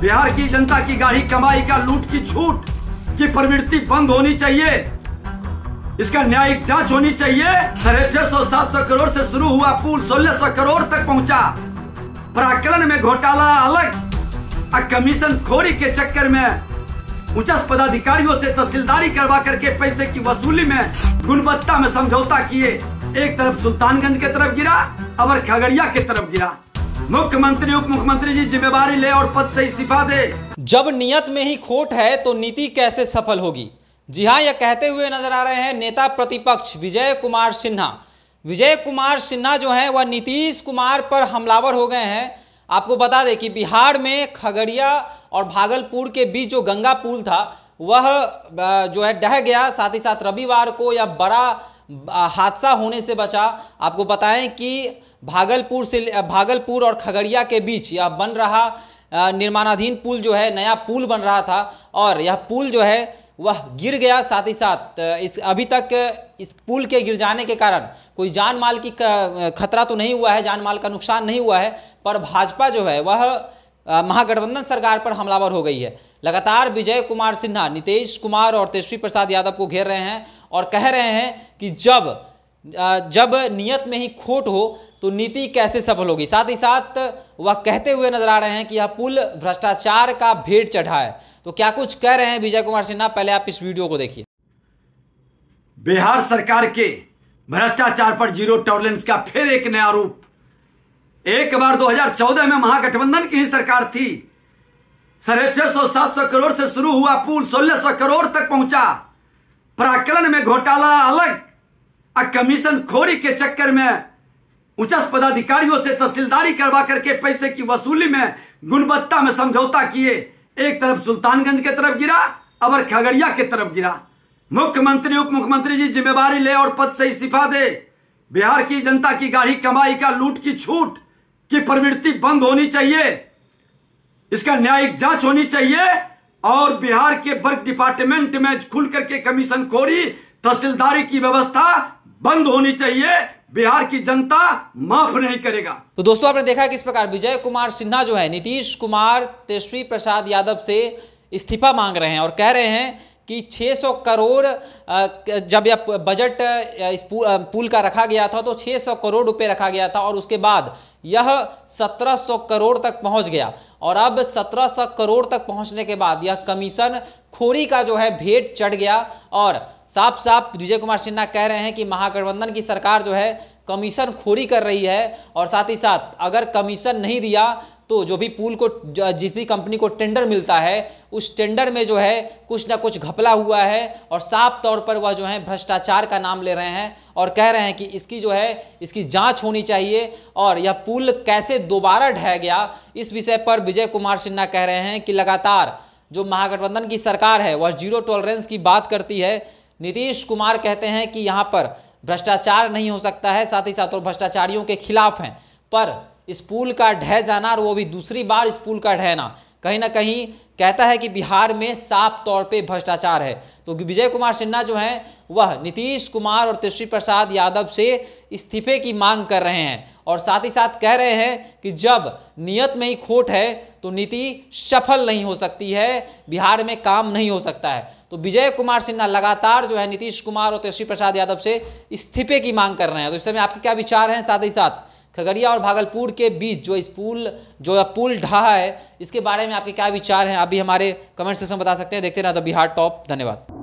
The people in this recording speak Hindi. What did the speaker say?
बिहार की जनता की गाढ़ी कमाई का लूट की छूट की प्रवृत्ति बंद होनी चाहिए इसका न्यायिक जांच होनी चाहिए साढ़े छह सौ सात सौ करोड़ से शुरू हुआ पुल सोलह सौ करोड़ तक पहुंचा प्राकरण में घोटाला अलग और कमीशन खोरी के चक्कर में उच्च पदाधिकारियों से तहसीलदारी करवा करके पैसे की वसूली में गुणवत्ता में समझौता किए एक तरफ सुल्तानगंज के तरफ गिरा और खगड़िया के तरफ गिरा मुख्यमंत्री उप मुख्यमंत्री जी जिम्मेवारी ले और पद से इस्तीफा दे जब नियत में ही खोट है तो नीति कैसे सफल होगी जी हाँ यह कहते हुए नजर आ रहे हैं नेता प्रतिपक्ष विजय कुमार सिन्हा विजय कुमार सिन्हा जो है वह नीतीश कुमार पर हमलावर हो गए हैं आपको बता दें कि बिहार में खगड़िया और भागलपुर के बीच जो गंगा पुल था वह जो है ढह गया साथ ही साथ रविवार को या बड़ा हादसा होने से बचा आपको बताएं कि भागलपुर से भागलपुर और खगड़िया के बीच यह बन रहा निर्माणाधीन पुल जो है नया पुल बन रहा था और यह पुल जो है वह गिर गया साथ ही साथ इस अभी तक इस पुल के गिर जाने के कारण कोई जान माल की खतरा तो नहीं हुआ है जान माल का नुकसान नहीं हुआ है पर भाजपा जो है वह महागठबंधन सरकार पर हमलावर हो गई है लगातार विजय कुमार सिन्हा नीतीश कुमार और तेजस्वी प्रसाद यादव को घेर रहे हैं और कह रहे हैं कि जब जब नियत में ही खोट हो तो नीति कैसे सफल होगी साथ ही साथ वह कहते हुए नजर आ रहे हैं कि यह पुल भ्रष्टाचार का भेंट चढ़ा है तो क्या कुछ कह रहे हैं विजय कुमार सिन्हा पहले आप इस वीडियो को देखिए बिहार सरकार के भ्रष्टाचार पर जीरो टॉलरेंस का फिर एक नया रूप एक बार 2014 में महागठबंधन की ही सरकार थी साढ़े छह सौ सात सौ करोड़ से शुरू हुआ पुल सोलह सौ करोड़ तक पहुंचा प्राकलन में घोटाला अलग और कमीशन खोरी के चक्कर में उच्च पदाधिकारियों से तहसीलदारी करवा करके पैसे की वसूली में गुणवत्ता में समझौता किए एक तरफ सुल्तानगंज के तरफ गिरा अबर खगड़िया के तरफ गिरा मुख्यमंत्री उप मुख्यमंत्री जी जिम्मेवारी ले और पद से इस्तीफा दे बिहार की जनता की गाढ़ी कमाई का लूट की छूट की प्रवृत्ति बंद होनी चाहिए इसका न्यायिक जांच होनी चाहिए और बिहार के वर्क डिपार्टमेंट में खुल करके कमीशन खोरी तहसीलदारी की व्यवस्था बंद होनी चाहिए बिहार की जनता माफ नहीं करेगा तो दोस्तों आपने देखा कि इस प्रकार विजय कुमार सिन्हा जो है नीतीश कुमार तेजस्वी प्रसाद यादव से इस्तीफा मांग रहे हैं और कह रहे हैं कि 600 करोड़ जब यह बजट इस पुल का रखा गया था तो 600 करोड़ रुपए रखा गया था और उसके बाद यह 1700 करोड़ तक पहुंच गया और अब 1700 करोड़ तक पहुंचने के बाद यह कमीशन खोरी का जो है भेंट चढ़ गया और साफ साफ विजय कुमार सिन्हा कह रहे हैं कि महागठबंधन की सरकार जो है कमीशन खोरी कर रही है और साथ ही साथ अगर कमीशन नहीं दिया तो जो भी पुल को जिस भी कंपनी को टेंडर मिलता है उस टेंडर में जो है कुछ ना कुछ घपला हुआ है और साफ तौर पर वह जो है भ्रष्टाचार का नाम ले रहे हैं और कह रहे हैं कि इसकी जो है इसकी जांच होनी चाहिए और यह पुल कैसे दोबारा ढह गया इस विषय पर विजय कुमार सिन्हा कह रहे हैं कि लगातार जो महागठबंधन की सरकार है वह जीरो टॉलरेंस की बात करती है नीतीश कुमार कहते हैं कि यहाँ पर भ्रष्टाचार नहीं हो सकता है साथ ही साथ और भ्रष्टाचारियों के खिलाफ हैं पर इस पुल का ढह जाना और वो भी दूसरी बार इस पुल का ढहना कहीं ना कहीं कहता है कि बिहार में साफ तौर पे भ्रष्टाचार है तो विजय कुमार सिन्हा जो हैं वह नीतीश कुमार और तेजस्वी प्रसाद यादव से इस्तीफे की मांग कर रहे हैं और साथ ही साथ कह रहे हैं कि जब नियत में ही खोट है तो नीति सफल नहीं हो सकती है बिहार में काम नहीं हो सकता है तो विजय कुमार सिन्हा लगातार जो है नीतीश कुमार और तेजस्वी प्रसाद यादव से इस्तीफे की मांग कर रहे हैं तो इस समय आपके क्या विचार हैं साथ ही साथ खगड़िया और भागलपुर के बीच जो इस पुल जो पुल ढहा है इसके बारे में आपके क्या विचार हैं आप भी हमारे कमेंट सेक्शन में बता सकते हैं देखते रहना तो बिहार टॉप धन्यवाद